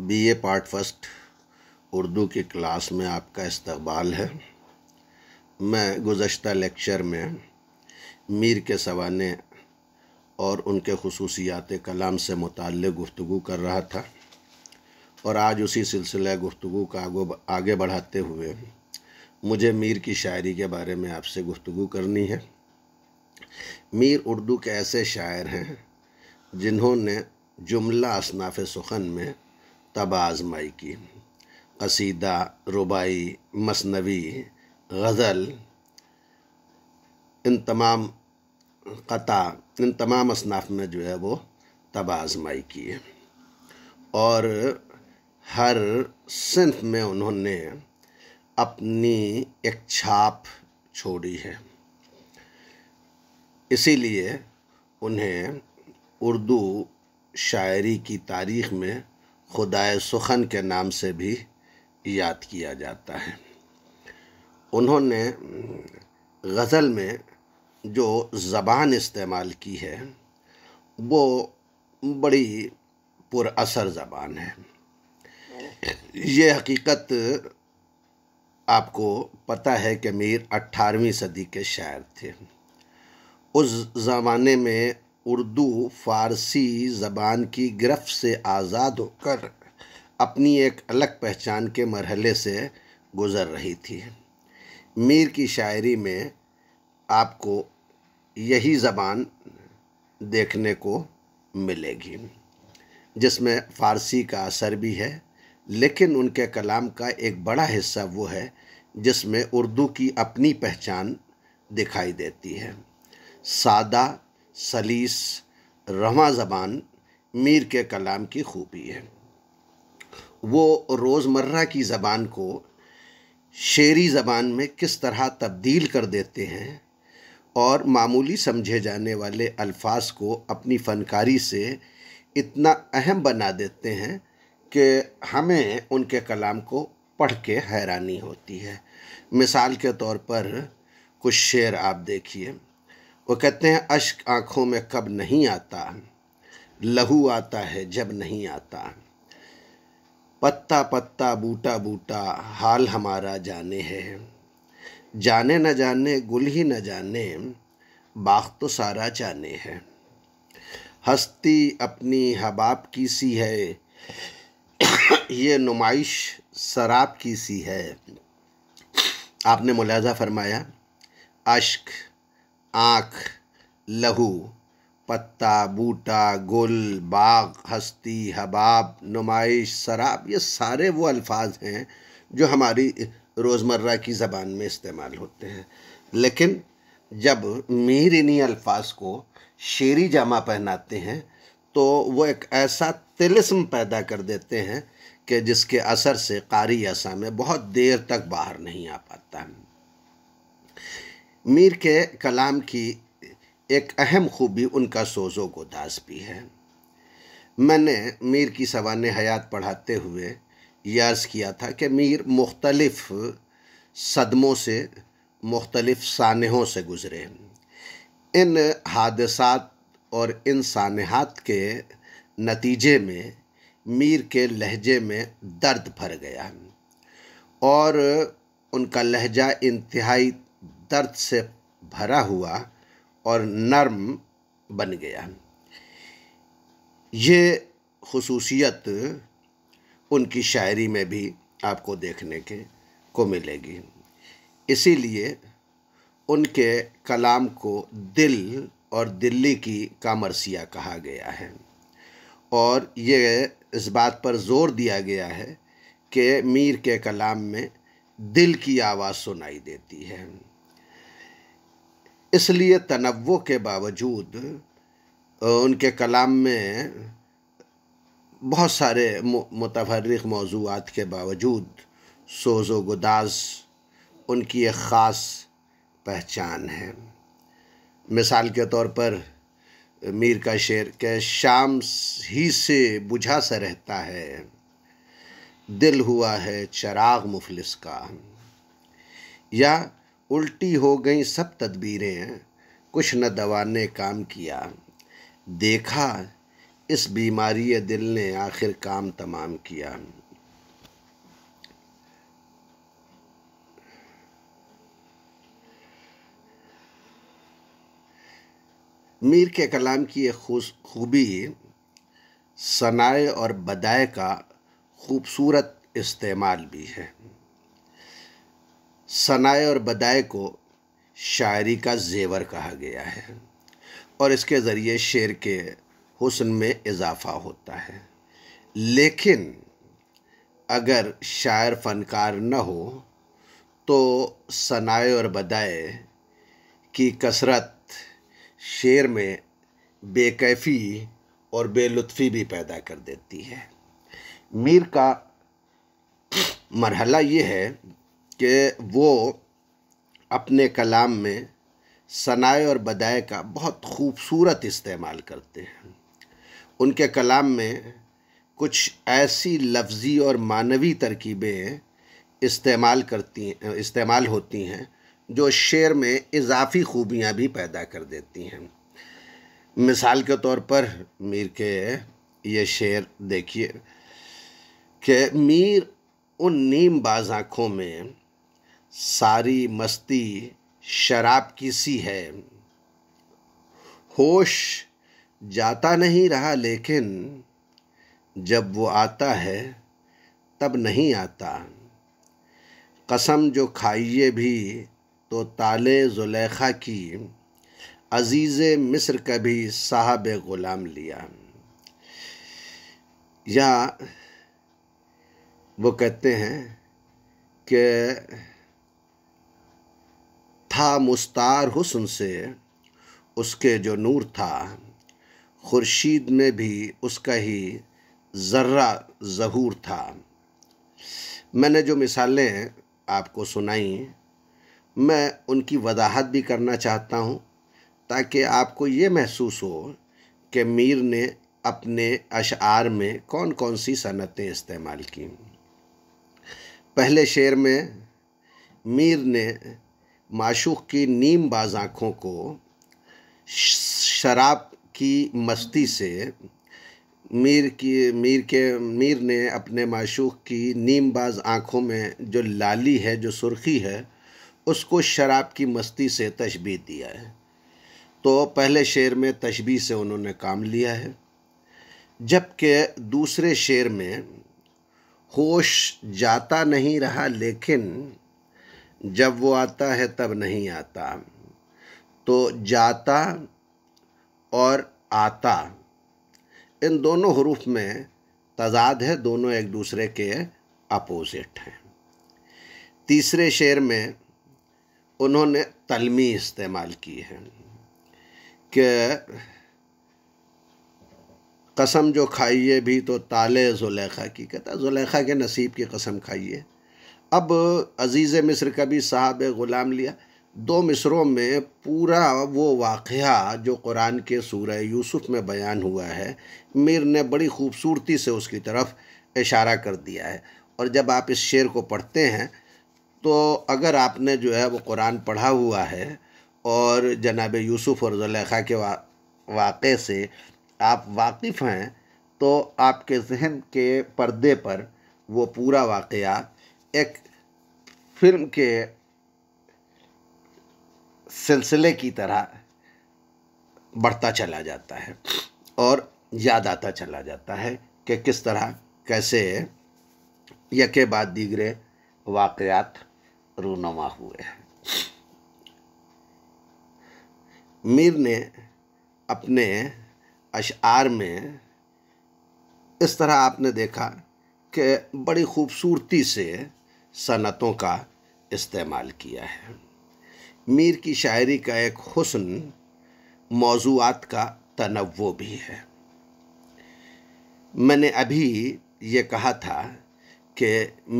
B A part first Urdu की class में आपका इस्तबाल है मैं गुज्त लेक्चर में मीर के सवाने और उनके खसूसियात कलाम से मुतल गुफ्तु कर रहा था और आज उसी सिलसिला गुफ्तु का आगे बढ़ाते हुए मुझे मीर की शायरी के बारे में आपसे गुफ्तु करनी है मीर उर्दू के ऐसे शायर हैं जिन्होंने जुमला असनाफ सुखन में तब आजमाई की कसीदा रुबाई मसनवी गज़ल इन तमाम कता इन तमाम असनाफ में जो है वो तब आजमाई की है और हर सिंफ में उन्होंने अपनी एक छाप छोड़ी है इसीलिए उन्हें उर्दू शायरी की तारीख़ में खुदाए सुखन के नाम से भी याद किया जाता है उन्होंने गज़ल में जो ज़बान इस्तेमाल की है वो बड़ी पुरअसर ज़बान है ये हकीकत आपको पता है कि मीर अट्ठारहवीं सदी के शायर थे उस ज़माने में उर्दू फ़ारसी ज़बान की गिरफ्त से आज़ाद होकर अपनी एक अलग पहचान के मरहले से गुज़र रही थी मीर की शायरी में आपको यही ज़बान देखने को मिलेगी जिसमें फ़ारसी का असर भी है लेकिन उनके कलाम का एक बड़ा हिस्सा वो है जिसमें उर्दू की अपनी पहचान दिखाई देती है सादा सलीस रवा ज़बान मीर के कलाम की खूबी है वो रोज़मर्रा की ज़बान को शेरी ज़बान में किस तरह तब्दील कर देते हैं और मामूली समझे जाने वाले अल्फाज को अपनी फनकारी से इतना अहम बना देते हैं कि हमें उनके कलाम को पढ़ के हैरानी होती है मिसाल के तौर पर कुछ शेर आप देखिए वो कहते हैं अश्क आँखों में कब नहीं आता लहू आता है जब नहीं आता पत्ता पत्ता बूटा बूटा हाल हमारा जाने है जाने न जाने गुल ही न जाने बाग तो सारा जाने है हस्ती अपनी हबाब की सी है ये नुमाइश शराब की सी है आपने मुलाजा फरमाया अश्क आँख लहू पत्ता बूटा गुल बाग हस्ती हबाब नुमाइश शराब ये सारे वो अल्फाज हैं जो हमारी रोज़मर्रा की ज़बान में इस्तेमाल होते हैं लेकिन जब मीर इन्हीं अल्फाज को शेरी जामा पहनाते हैं तो वो एक ऐसा तिलस्म पैदा कर देते हैं कि जिसके असर से कारी असा में बहुत देर तक बाहर नहीं आ पाता मीर के कलाम की एक अहम खूबी उनका सोजो गोदास भी है मैंने मीर की सवान हयात पढ़ाते हुए याज किया था कि मीर मुख्तलफ़ सदमों से मुख्तलफ़ सानहों से गुज़रे इन हादसात और इन सानहात के नतीजे में मीर के लहजे में दर्द भर गया और उनका लहजा इंतहाई दर्द से भरा हुआ और नर्म बन गया ये खसूसियत उनकी शायरी में भी आपको देखने के को मिलेगी इसीलिए उनके कलाम को दिल और दिल्ली की कामरसिया कहा गया है और ये इस बात पर ज़ोर दिया गया है कि मीर के कलाम में दिल की आवाज़ सुनाई देती है इसलिए तनवो के बावजूद उनके कलाम में बहुत सारे मतवरक मौजूद के बावजूद सोज़ो गुदाज उनकी एक ख़ास पहचान है मिसाल के तौर पर मीर का शेर के शाम ही से बुझा सा रहता है दिल हुआ है चराग मुफलिस का या उल्टी हो गई सब तदबीरें कुछ न दवा ने काम किया देखा इस बीमारी दिल ने आखिर काम तमाम किया मीर के कलाम की एक खूबी सनाए और बदाए का खूबसूरत इस्तेमाल भी है सनाए और बदाए को शायरी का जेवर कहा गया है और इसके ज़रिए शेर के हुसन में इजाफा होता है लेकिन अगर शायर फनकार न हो तो सनाए और बदाए की कसरत शेर में बेकैफ़ी और बेलुत्फ़ी भी पैदा कर देती है मीर का मरहला ये है कि वो अपने कलाम में सनाए और बदाए का बहुत खूबसूरत इस्तेमाल करते हैं उनके कलाम में कुछ ऐसी लफ्ज़ी और मानवी तरकीबें इस्तेमाल करती इस्तेमाल होती हैं जो शेर में इजाफी खूबियाँ भी पैदा कर देती हैं मिसाल के तौर पर मीर के ये शेर देखिए कि मीर उन नीम बाज आँखों में सारी मस्ती शराब की सी है होश जाता नहीं रहा लेकिन जब वो आता है तब नहीं आता कसम जो खाइए भी तो ताले जुलेखा की अजीज़ मिस्र का भी साहब ग़ुलाम लिया या वो कहते हैं कि था मुस्तार हुसन से उसके जो नूर था खुर्शीद में भी उसका ही ज़र्रा ज़हूर था मैंने जो मिसालें आपको सुनाई मैं उनकी वजाहत भी करना चाहता हूँ ताकि आपको ये महसूस हो कि मीर ने अपने अशार में कौन कौन सी सनतें इस्तेमाल की पहले शेर में मीर ने माशूक की नीम बाज आँखों को शराब की मस्ती से मीर की मीर के मीर ने अपने माशूक की नीम बाज आँखों में जो लाली है जो सुर्खी है उसको शराब की मस्ती से तशबी दिया है तो पहले शेर में तशबी से उन्होंने काम लिया है जबकि दूसरे शेर में होश जाता नहीं रहा लेकिन जब वो आता है तब नहीं आता तो जाता और आता इन दोनों हरूफ में तजाद है दोनों एक दूसरे के अपोज़िट हैं तीसरे शेर में उन्होंने तलमी इस्तेमाल की है कि कसम जो खाइए भी तो ताले जुलेखा की कहता जुलेखा के नसीब की कसम खाइए अब अज़ीज़ मिस्र का भी साहब ग़ुलाम लिया दो मिसरों में पूरा वो वाक़ जो कुरान के सूरह यूसुफ में बयान हुआ है मीर ने बड़ी खूबसूरती से उसकी तरफ इशारा कर दिया है और जब आप इस शेर को पढ़ते हैं तो अगर आपने जो है वो कुरान पढ़ा हुआ है और जनाब यूसुफ और जलेखा के वा, वाक़े से आप वाकिफ़ हैं तो आपके जहन के पर्दे पर वो पूरा वाक़ एक फिल्म के सिलसिले की तरह बढ़ता चला जाता है और याद आता चला जाता है कि किस तरह कैसे यके बाद दीगरे वाकयात रूनमा हुए हैं मीर ने अपने अशार में इस तरह आपने देखा कि बड़ी खूबसूरती से सनतों का इस्तेमाल किया है मीर की शायरी का एक हसन मौजूद का तनवो भी है मैंने अभी ये कहा था कि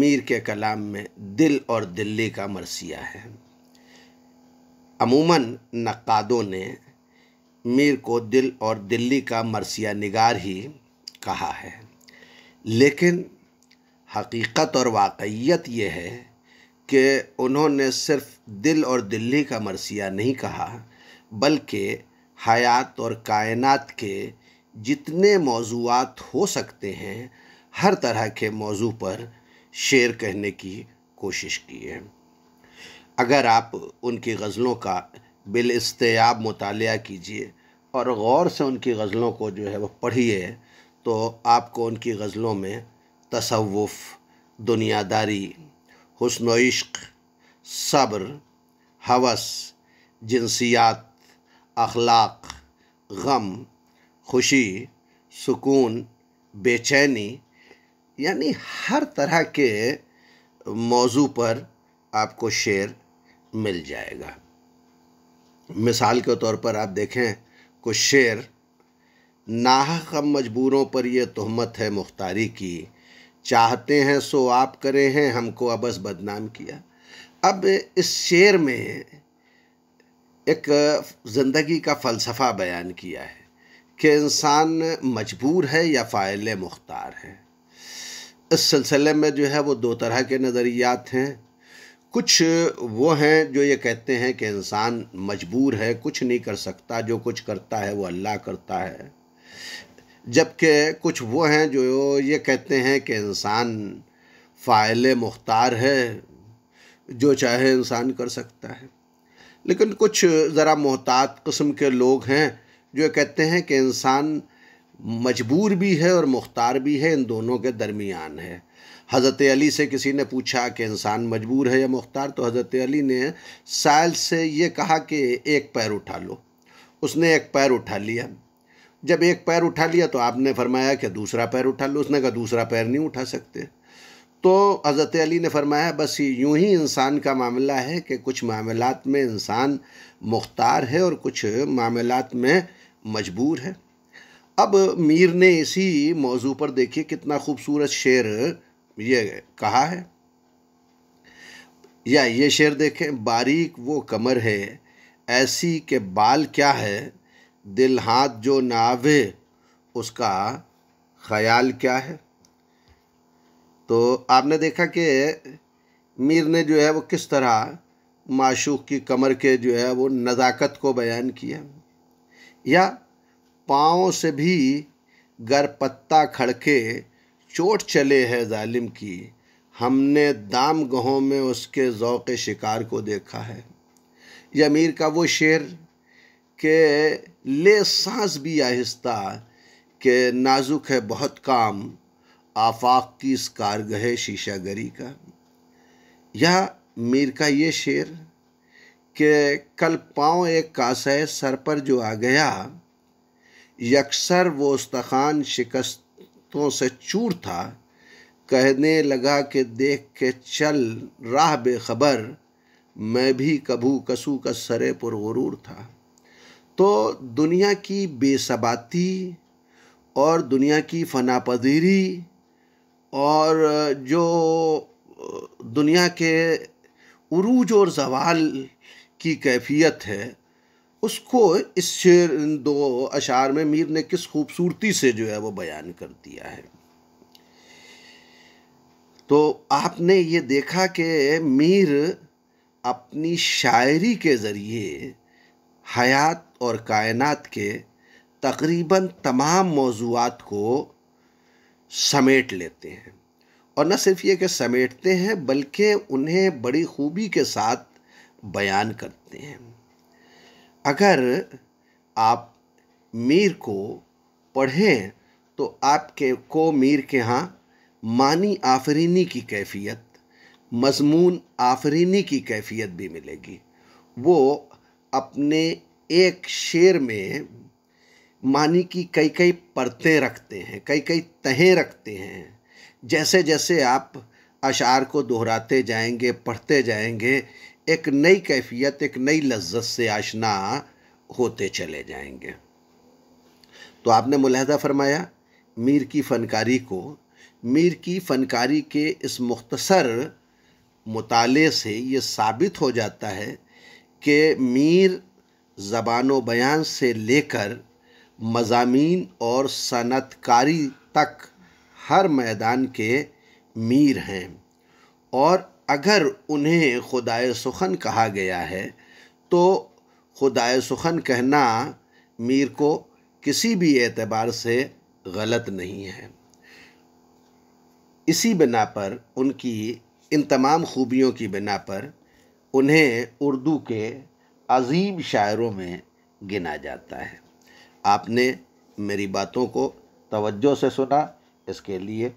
मीर के कलाम में दिल और दिल्ली का मरसिया है अमूमन नक्कादों ने मीर को दिल और दिल्ली का मरसिया निगार ही कहा है लेकिन हकीकत और वाकईत यह है कि उन्होंने सिर्फ दिल और दिल्ली का मरसिया नहीं कहा बल्कि हयात और कायनात के जितने मौजूद हो सकते हैं हर तरह के मौजू पर शेर कहने की कोशिश की है अगर आप उनकी गज़लों का बिलस्तियाब मताल कीजिए और गौर से उनकी गज़लों को जो है वह पढ़िए तो आपको उनकी गज़लों में तसवफ़ दुनियादारी हसन इश्क सब्र हवस जिनसियात अखलाक गम खुशी सुकून बेचैनी यानी हर तरह के मौजू पर आपको शेर मिल जाएगा मिसाल के तौर पर आप देखें कुछ शेर नाह कम मजबूरों पर यह तहमत है मुख्तारी की चाहते हैं सो आप करे हैं हमको अबस बदनाम किया अब इस शेर में एक ज़िंदगी का फ़लसफ़ा बयान किया है कि इंसान मजबूर है या फ़ायल मुख्तार है इस सिलसिले में जो है वो दो तरह के नज़रियात हैं कुछ वो हैं जो ये कहते हैं कि इंसान मजबूर है कुछ नहीं कर सकता जो कुछ करता है वो अल्लाह करता है जबकि कुछ वो हैं जो ये कहते हैं कि इंसान फ़ाइल मुख्तार है जो चाहे इंसान कर सकता है लेकिन कुछ ज़रा मोहतात कस्म के लोग हैं जो कहते हैं कि इंसान मजबूर भी है और मुख्तार भी है इन दोनों के दरमियान है हज़रत अली से किसी ने पूछा कि इंसान मजबूर है या मुख्तार तो हज़रत अली ने साल से ये कहा कि एक पैर उठा लो उसने एक पैर उठा लिया जब एक पैर उठा लिया तो आपने फरमाया कि दूसरा पैर उठा लो उसने कहा दूसरा पैर नहीं उठा सकते तो हज़रत अली ने फरमाया बस यूं ही इंसान का मामला है कि कुछ मामला में इंसान मुख्तार है और कुछ मामला में मजबूर है अब मीर ने इसी मौजू पर देखिए कितना खूबसूरत शेर ये कहा है या ये शेर देखें बारीक वो कमर है ऐसी के बाल क्या है दिल हाथ जो नावे उसका ख्याल क्या है तो आपने देखा कि मीर ने जो है वो किस तरह माशूक की कमर के जो है वो नज़ाकत को बयान किया या पाँव से भी गर पत्ता खड़के चोट चले है जालिम की हमने दाम गहों में उसके ओक़ शिकार को देखा है या मीर का वो शेर के ले सांस भी आहिस्ता के नाजुक है बहुत काम आफाक की इस कारगह गरी का यह मीर का ये शेर के कल पाँव एक कासे सर पर जो आ गया यकसर वो उस्तखान शिकस्तों से चूर था कहने लगा कि देख के चल राह बेखबर मैं भी कभू कसू का सरे पर गुरूर था तो दुनिया की बेसबाती और दुनिया की फनापदीरी और जो दुनिया के उरूज और जवाल की कैफियत है उसको इस शेर इन दो अशार में मीर ने किस खूबसूरती से जो है वो बयान कर दिया है तो आपने ये देखा कि मीर अपनी शायरी के ज़रिए हयात और कायनात के तकरीबन तमाम मौजूद को समेट लेते हैं और न सिर्फ ये कि समेटते हैं बल्कि उन्हें बड़ी खूबी के साथ बयान करते हैं अगर आप मीर को पढ़ें तो आपके को मीर के यहाँ मानी आफरीनी की कैफियत मजमून आफरीनी की कैफियत भी मिलेगी वो अपने एक शेर में मानी की कई कई परतें रखते हैं कई कई तहें रखते हैं जैसे जैसे आप अशार को दोहराते जाएंगे पढ़ते जाएंगे एक नई कैफियत एक नई लज्जत से आशना होते चले जाएंगे तो आपने मुलहदा फरमाया मीर की फ़नकारी को मीर की फ़नकारी के इस मुख्तसर मुताले से ये साबित हो जाता है के मीर ज़बान बयान से लेकर मज़ामीन और सनतकारी तक हर मैदान के मीर हैं और अगर उन्हें खुदाए सुखन कहा गया है तो खुदाए सुखन कहना मीर को किसी भी एतबार से गलत नहीं है इसी बिना पर उनकी इन तमाम खूबियों की बिना पर उन्हें उर्दू के अजीम शायरों में गिना जाता है आपने मेरी बातों को तवज्जो से सुना इसके लिए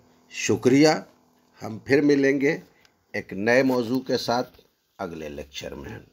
शुक्रिया हम फिर मिलेंगे एक नए मौजू के साथ अगले लेक्चर में